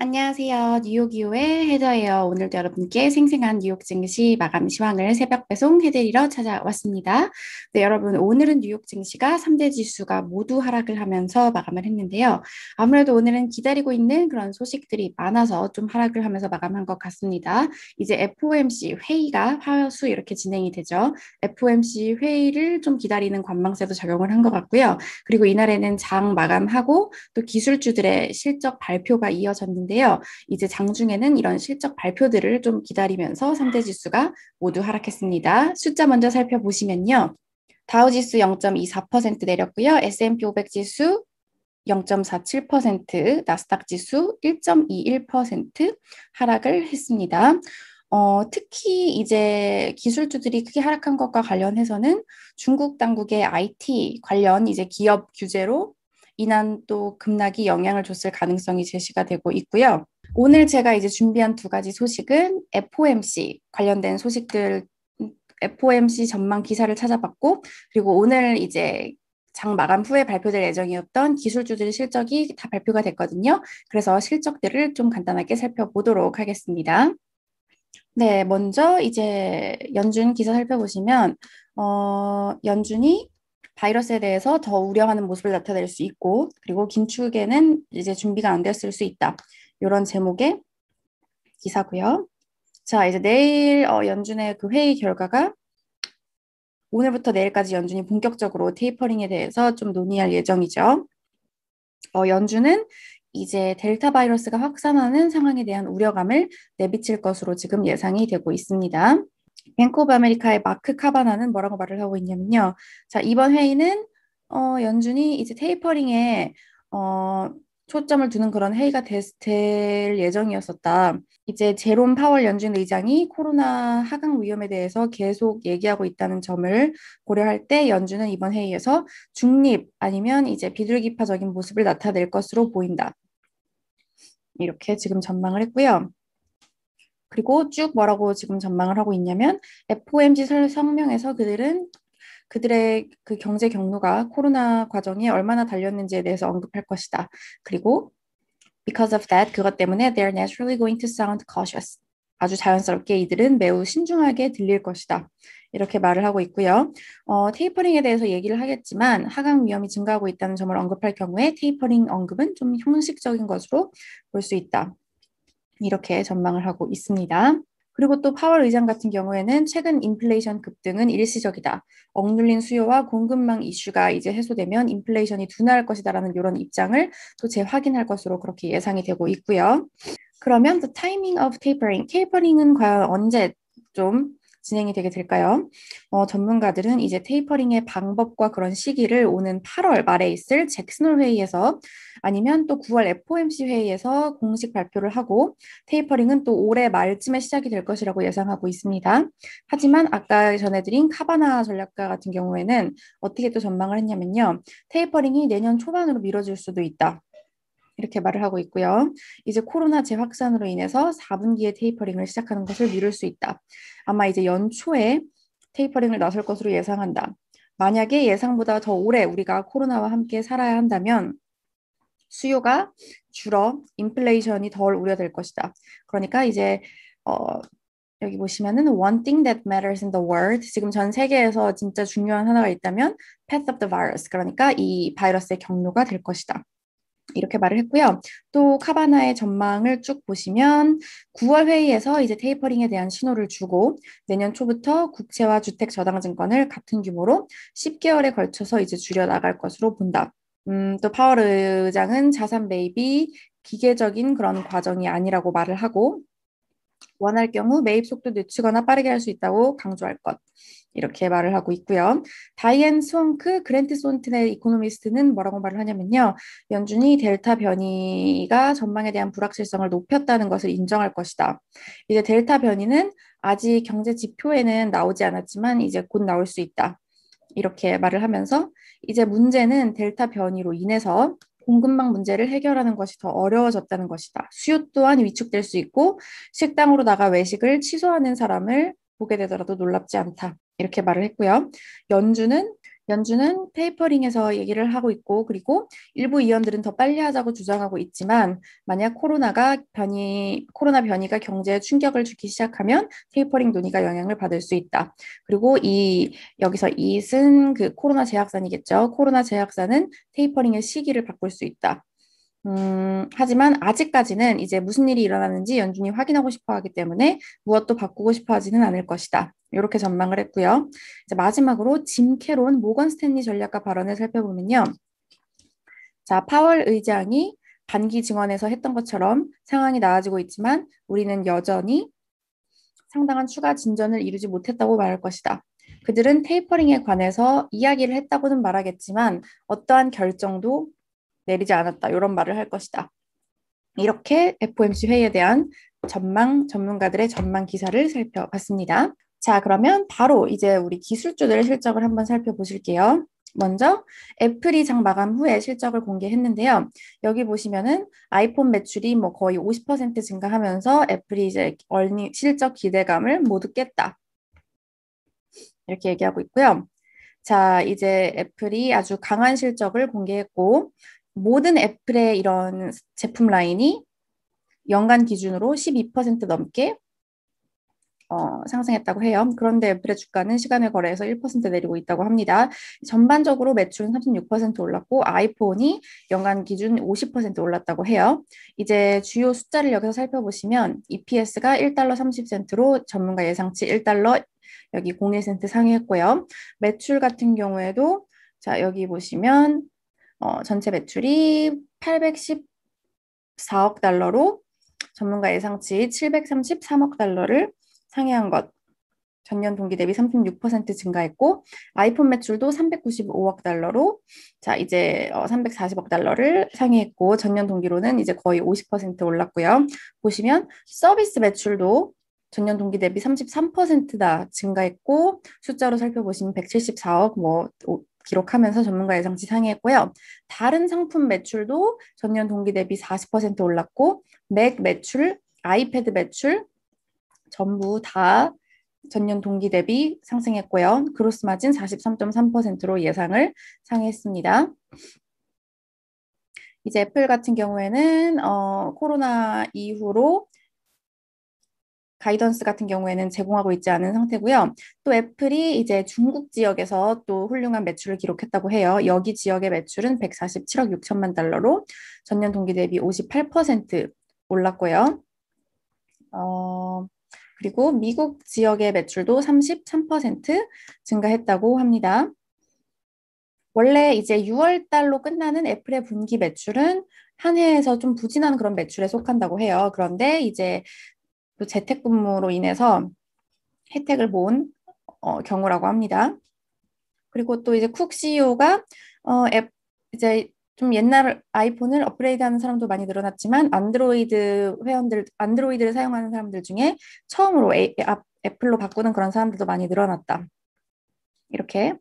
안녕하세요. 뉴욕이오의 헤더예요. 오늘도 여러분께 생생한 뉴욕 증시 마감 시황을 새벽 배송 해드리러 찾아왔습니다. 네, 여러분 오늘은 뉴욕 증시가 3대 지수가 모두 하락을 하면서 마감을 했는데요. 아무래도 오늘은 기다리고 있는 그런 소식들이 많아서 좀 하락을 하면서 마감한 것 같습니다. 이제 FOMC 회의가 화수 이렇게 진행이 되죠. FOMC 회의를 좀 기다리는 관망세도 작용을한 것 같고요. 그리고 이날에는 장 마감하고 또 기술주들의 실적 발표가 이어졌는데 있는데요. 이제 장중에는 이런 실적 발표들을 좀 기다리면서 3대 지수가 모두 하락했습니다. 숫자 먼저 살펴보시면요. 다우지수 0.24% 내렸고요. S&P 500 지수 0.47%, 나스닥 지수 1.21% 하락을 했습니다. 어, 특히 이제 기술주들이 크게 하락한 것과 관련해서는 중국 당국의 IT 관련 이제 기업 규제로 이난 또 급락이 영향을 줬을 가능성이 제시가 되고 있고요. 오늘 제가 이제 준비한 두 가지 소식은 FOMC 관련된 소식들 음, FOMC 전망 기사를 찾아봤고 그리고 오늘 이제 장 마감 후에 발표될 예정이었던 기술주들 의 실적이 다 발표가 됐거든요. 그래서 실적들을 좀 간단하게 살펴보도록 하겠습니다. 네, 먼저 이제 연준 기사 살펴보시면 어, 연준이 바이러스에 대해서 더 우려하는 모습을 나타낼 수 있고 그리고 긴축에는 이제 준비가 안 됐을 수 있다. 이런 제목의 기사고요. 자 이제 내일 어, 연준의 그 회의 결과가 오늘부터 내일까지 연준이 본격적으로 테이퍼링에 대해서 좀 논의할 예정이죠. 어, 연준은 이제 델타 바이러스가 확산하는 상황에 대한 우려감을 내비칠 것으로 지금 예상이 되고 있습니다. 뱅크 오브 아메리카의 마크 카바나는 뭐라고 말을 하고 있냐면요. 자, 이번 회의는 어, 연준이 이제 테이퍼링에 어, 초점을 두는 그런 회의가 되, 될 예정이었었다. 이제 제롬 파월 연준 의장이 코로나 하강 위험에 대해서 계속 얘기하고 있다는 점을 고려할 때 연준은 이번 회의에서 중립 아니면 이제 비둘기파적인 모습을 나타낼 것으로 보인다. 이렇게 지금 전망을 했고요. 그리고 쭉 뭐라고 지금 전망을 하고 있냐면 FOMC 성명에서 그들은 그들의 그 경제 경로가 코로나 과정에 얼마나 달렸는지에 대해서 언급할 것이다. 그리고 because of that 그것 때문에 they're naturally going to sound cautious. 아주 자연스럽게 이들은 매우 신중하게 들릴 것이다. 이렇게 말을 하고 있고요. 어, 테이퍼링에 대해서 얘기를 하겠지만 하강 위험이 증가하고 있다는 점을 언급할 경우에 테이퍼링 언급은 좀 형식적인 것으로 볼 수 있다. 이렇게 전망을 하고 있습니다. 그리고 또 파월 의장 같은 경우에는 최근 인플레이션 급등은 일시적이다. 억눌린 수요와 공급망 이슈가 이제 해소되면 인플레이션이 둔화할 것이다라는 이런 입장을 또 재확인할 것으로 그렇게 예상이 되고 있고요. 그러면 the timing of tapering, tapering은 과연 언제 좀 진행이 되게 될까요? 어, 전문가들은 이제 테이퍼링의 방법과 그런 시기를 오는 8월 말에 있을 잭슨홀 회의에서 아니면 또 9월 FOMC 회의에서 공식 발표를 하고 테이퍼링은 또 올해 말쯤에 시작이 될 것이라고 예상하고 있습니다. 하지만 아까 전해드린 카바나 전략가 같은 경우에는 어떻게 또 전망을 했냐면요. 테이퍼링이 내년 초반으로 미뤄질 수도 있다. 이렇게 말을 하고 있고요. 이제 코로나 재확산으로 인해서 4분기에 테이퍼링을 시작하는 것을 미룰 수 있다. 아마 이제 연초에 테이퍼링을 나설 것으로 예상한다. 만약에 예상보다 더 오래 우리가 코로나와 함께 살아야 한다면 수요가 줄어 인플레이션이 덜 우려될 것이다. 그러니까 이제 어, 여기 보시면은 one thing that matters in the world 지금 전 세계에서 진짜 중요한 하나가 있다면 path of the virus 그러니까 이 바이러스의 경로가 될 것이다. 이렇게 말을 했고요. 또 카바나의 전망을 쭉 보시면 9월 회의에서 이제 테이퍼링에 대한 신호를 주고 내년 초부터 국채와 주택 저당 증권을 같은 규모로 10개월에 걸쳐서 이제 줄여 나갈 것으로 본다. 음, 또 파월 의장은 자산 매입이 기계적인 그런 과정이 아니라고 말을 하고 원할 경우 매입 속도 늦추거나 빠르게 할 수 있다고 강조할 것. 이렇게 말을 하고 있고요. 다이앤 스원크 그랜트 손튼의 이코노미스트는 뭐라고 말을 하냐면요. 연준이 델타 변이가 전망에 대한 불확실성을 높였다는 것을 인정할 것이다. 이제 델타 변이는 아직 경제 지표에는 나오지 않았지만 이제 곧 나올 수 있다. 이렇게 말을 하면서 이제 문제는 델타 변이로 인해서 공급망 문제를 해결하는 것이 더 어려워졌다는 것이다. 수요 또한 위축될 수 있고 식당으로 나가 외식을 취소하는 사람을 보게 되더라도 놀랍지 않다. 이렇게 말을 했고요. 연준은 연준은 테이퍼링에서 얘기를 하고 있고 그리고 일부 이원들은 더 빨리 하자고 주장하고 있지만 만약 코로나가 변이 코로나 변이가 경제에 충격을 주기 시작하면 테이퍼링 논의가 영향을 받을 수 있다. 그리고 이 여기서 이은 그 코로나 제약산이겠죠. 코로나 제약산은 테이퍼링의 시기를 바꿀 수 있다. 음, 하지만 아직까지는 이제 무슨 일이 일어나는지 연준이 확인하고 싶어 하기 때문에 무엇도 바꾸고 싶어 하지는 않을 것이다. 이렇게 전망을 했고요. 이제 마지막으로 짐 캐론 모건 스탠리 전략가 발언을 살펴보면요. 자, 파월 의장이 반기 증언에서 했던 것처럼 상황이 나아지고 있지만 우리는 여전히 상당한 추가 진전을 이루지 못했다고 말할 것이다. 그들은 테이퍼링에 관해서 이야기를 했다고는 말하겠지만 어떠한 결정도 내리지 않았다. 이런 말을 할 것이다. 이렇게 FOMC 회의에 대한 전망 전문가들의 전망 기사를 살펴봤습니다. 자, 그러면 바로 이제 우리 기술주들의 실적을 한번 살펴보실게요. 먼저 애플이 장 마감 후에 실적을 공개했는데요. 여기 보시면은 아이폰 매출이 뭐 거의 50% 증가하면서 애플이 이제 얼니 실적 기대감을 모두 깼다. 이렇게 얘기하고 있고요. 자, 이제 애플이 아주 강한 실적을 공개했고 모든 애플의 이런 제품 라인이 연간 기준으로 12% 넘게 어, 상승했다고 해요. 그런데 애플의 주가는 시간을 거래해서 1% 내리고 있다고 합니다. 전반적으로 매출은 36% 올랐고 아이폰이 연간 기준 50% 올랐다고 해요. 이제 주요 숫자를 여기서 살펴보시면 EPS가 1달러 30센트로 전문가 예상치 1달러 여기 01센트 상회했고요. 매출 같은 경우에도 자 여기 보시면 어, 전체 매출이 814억 달러로 전문가 예상치 733억 달러를 상회한 것. 전년 동기 대비 36% 증가했고 아이폰 매출도 395억 달러로 자 이제 340억 어, 달러를 상회했고 전년 동기로는 이제 거의 50% 올랐고요. 보시면 서비스 매출도 전년 동기 대비 33%다 증가했고 숫자로 살펴보시면 174억 뭐 기록하면서 전문가 예상치 상회했고요. 다른 상품 매출도 전년 동기 대비 40% 올랐고 맥 매출, 아이패드 매출 전부 다 전년 동기 대비 상승했고요. 그로스 마진 43.3%로 예상을 상회했습니다. 이제 애플 같은 경우에는 어, 코로나 이후로 가이던스 같은 경우에는 제공하고 있지 않은 상태고요. 또 애플이 이제 중국 지역에서 또 훌륭한 매출을 기록했다고 해요. 여기 지역의 매출은 147억 6천만 달러로 전년 동기 대비 58% 올랐고요. 어, 그리고 미국 지역의 매출도 33% 증가했다고 합니다. 원래 이제 6월 달로 끝나는 애플의 분기 매출은 한 해에서 좀 부진한 그런 매출에 속한다고 해요. 그런데 이제 또 재택근무로 인해서 혜택을 본 어, 경우라고 합니다. 그리고 또 이제 쿡 CEO가 어, 앱 이제 좀 옛날 아이폰을 업그레이드하는 사람도 많이 늘어났지만 안드로이드 회원들 안드로이드를 사용하는 사람들 중에 처음으로 애, 애플로 바꾸는 그런 사람들도 많이 늘어났다. 이렇게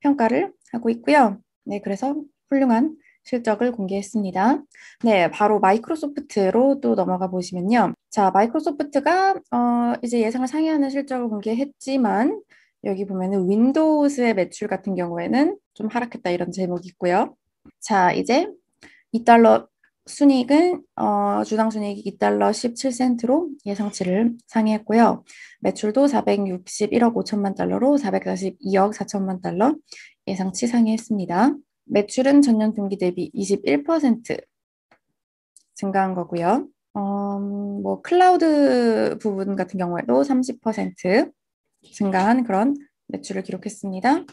평가를 하고 있고요. 네, 그래서 훌륭한 실적을 공개했습니다. 네, 바로 마이크로소프트로 또 넘어가 보시면요. 자, 마이크로소프트가 어, 이제 예상을 상회하는 실적을 공개했지만 여기 보면은 윈도우스의 매출 같은 경우에는 좀 하락했다 이런 제목이 있고요. 자, 이제 2달러 순익은 어, 주당 순이익 2달러 17센트로 예상치를 상회했고요. 매출도 461억 5천만 달러로 442억 4천만 달러 예상치 상회했습니다. 매출은 전년 동기 대비 21% 증가한 거고요. 어, 뭐 클라우드 부분 같은 경우에도 30% 증가한 그런 매출을 기록했습니다.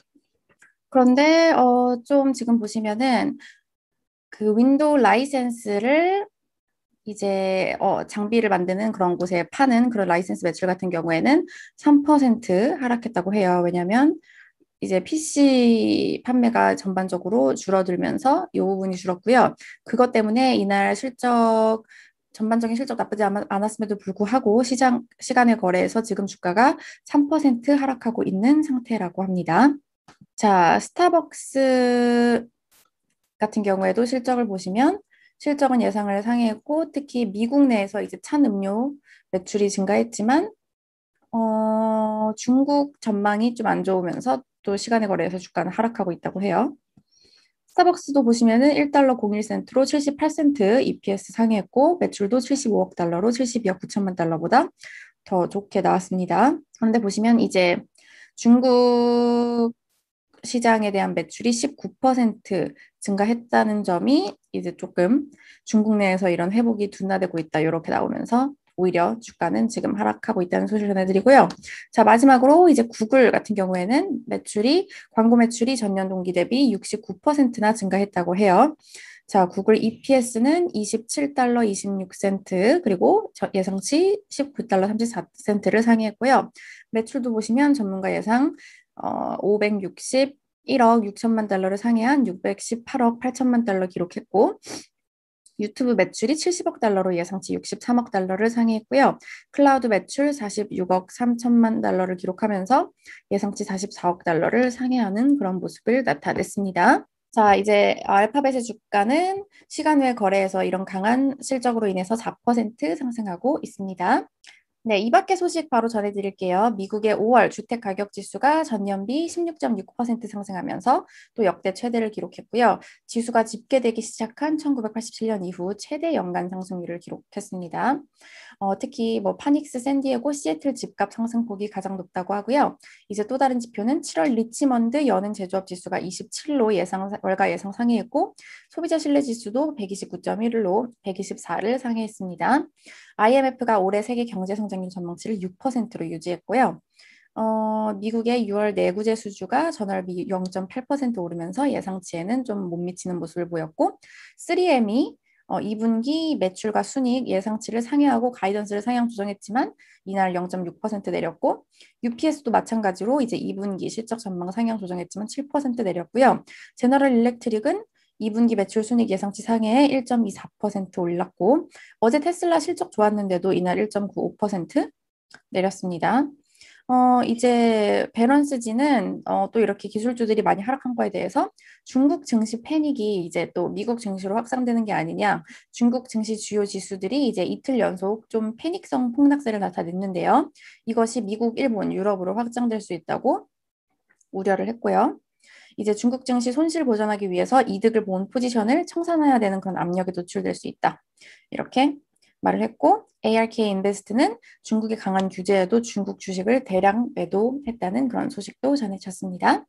그런데 어, 좀 지금 보시면은 그 윈도우 라이센스를 이제 어, 장비를 만드는 그런 곳에 파는 그런 라이센스 매출 같은 경우에는 3% 하락했다고 해요. 왜냐하면 이제 PC 판매가 전반적으로 줄어들면서 이 부분이 줄었고요. 그것 때문에 이날 실적 전반적인 실적 나쁘지 않았음에도 불구하고 시장 시간의 거래에서 지금 주가가 3% 하락하고 있는 상태라고 합니다. 자, 스타벅스 같은 경우에도 실적을 보시면 실적은 예상을 상회했고 특히 미국 내에서 이제 찬 음료 매출이 증가했지만 어, 중국 전망이 좀 안 좋으면서 또 시간에 거래해서 주가는 하락하고 있다고 해요. 스타벅스도 보시면은 1달러 01센트로 78센트 EPS 상회했고 매출도 75억 달러로 72억 9천만 달러보다 더 좋게 나왔습니다. 그런데 보시면 이제 중국 시장에 대한 매출이 19% 증가했다는 점이 이제 조금 중국 내에서 이런 회복이 둔화되고 있다 이렇게 나오면서 오히려 주가는 지금 하락하고 있다는 소식 전해드리고요. 자, 마지막으로 이제 구글 같은 경우에는 매출이, 광고 매출이 전년 동기 대비 69%나 증가했다고 해요. 자, 구글 EPS는 27달러 26센트, 그리고 예상치 19달러 34센트를 상회했고요. 매출도 보시면 전문가 예상 어, 560 1억 6천만 달러를 상회한 618억 8천만 달러 기록했고 유튜브 매출이 70억 달러로 예상치 63억 달러를 상회했고요. 클라우드 매출 46억 3천만 달러를 기록하면서 예상치 44억 달러를 상회하는 그런 모습을 나타냈습니다. 자, 이제 알파벳의 주가는 시간 외 거래에서 이런 강한 실적으로 인해서 4% 상승하고 있습니다. 네, 이 밖의 소식 바로 전해드릴게요. 미국의 5월 주택 가격 지수가 전년비 16.6% 상승하면서 또 역대 최대를 기록했고요. 지수가 집계되기 시작한 1987년 이후 최대 연간 상승률을 기록했습니다. 어, 특히 뭐 파닉스, 샌디에고, 시애틀 집값 상승폭이 가장 높다고 하고요. 이제 또 다른 지표는 7월 리치먼드 여는 제조업 지수가 27로 예상 월가 예상 상회했고 소비자 신뢰 지수도 129.1로 124를 상회했습니다. IMF가 올해 세계 경제 성장률 전망치를 6%로 유지했고요. 어, 미국의 6월 내구재 수주가 전월비 0.8% 오르면서 예상치에는 좀 못 미치는 모습을 보였고 3M이 어, 2분기 매출과 순익 예상치를 상회하고 가이던스를 상향 조정했지만 이날 0.6% 내렸고 UPS도 마찬가지로 이제 2분기 실적 전망 상향 조정했지만 7% 내렸고요. 제너럴 일렉트릭은 2분기 매출 순익 예상치 상회에 1.24% 올랐고 어제 테슬라 실적 좋았는데도 이날 1.95% 내렸습니다. 어, 이제 베런스지는 어, 또 이렇게 기술주들이 많이 하락한 거에 대해서 중국 증시 패닉이 이제 또 미국 증시로 확산되는 게 아니냐 중국 증시 주요 지수들이 이제 이틀 연속 좀 패닉성 폭락세를 나타냈는데요. 이것이 미국, 일본, 유럽으로 확장될 수 있다고 우려를 했고요. 이제 중국 증시 손실 보전하기 위해서 이득을 본 포지션을 청산해야 되는 그런 압력에 노출될 수 있다. 이렇게 말을 했고 ARK 인베스트는 중국의 강한 규제에도 중국 주식을 대량 매도했다는 그런 소식도 전해졌습니다.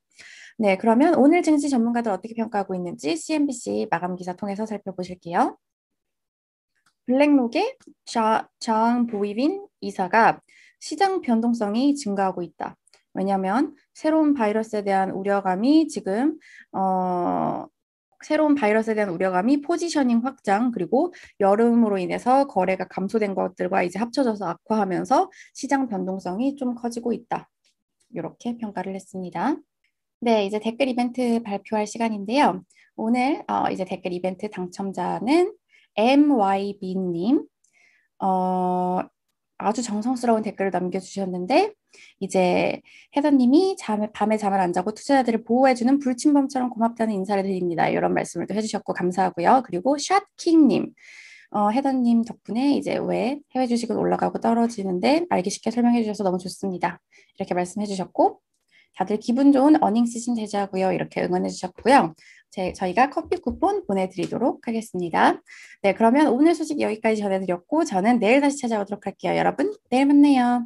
네, 그러면 오늘 증시 전문가들 어떻게 평가하고 있는지 CNBC 마감 기사 통해서 살펴보실게요. 블랙록의 자앙 보이빈 이사가 시장 변동성이 증가하고 있다. 왜냐하면 새로운 바이러스에 대한 우려감이 지금 어, 새로운 바이러스에 대한 우려감이 포지셔닝 확장 그리고 여름으로 인해서 거래가 감소된 것들과 이제 합쳐져서 악화하면서 시장 변동성이 좀 커지고 있다. 이렇게 평가를 했습니다. 네, 이제 댓글 이벤트 발표할 시간인데요. 오늘 어, 이제 댓글 이벤트 당첨자는 MYB님, 어, 아주 정성스러운 댓글을 남겨주셨는데 이제 해더님이 잠에, 밤에 잠을 안 자고 투자자들을 보호해주는 불침범처럼 고맙다는 인사를 드립니다. 이런 말씀을 또 해주셨고 감사하고요. 그리고 샷킹님 어, 해더님 덕분에 이제 왜 해외 주식은 올라가고 떨어지는데 알기 쉽게 설명해 주셔서 너무 좋습니다. 이렇게 말씀해 주셨고 다들 기분 좋은 어닝 시즌 되자고요. 이렇게 응원해 주셨고요. 제, 저희가 커피 쿠폰 보내드리도록 하겠습니다. 네, 그러면 오늘 소식 여기까지 전해드렸고 저는 내일 다시 찾아오도록 할게요. 여러분, 내일 만나요.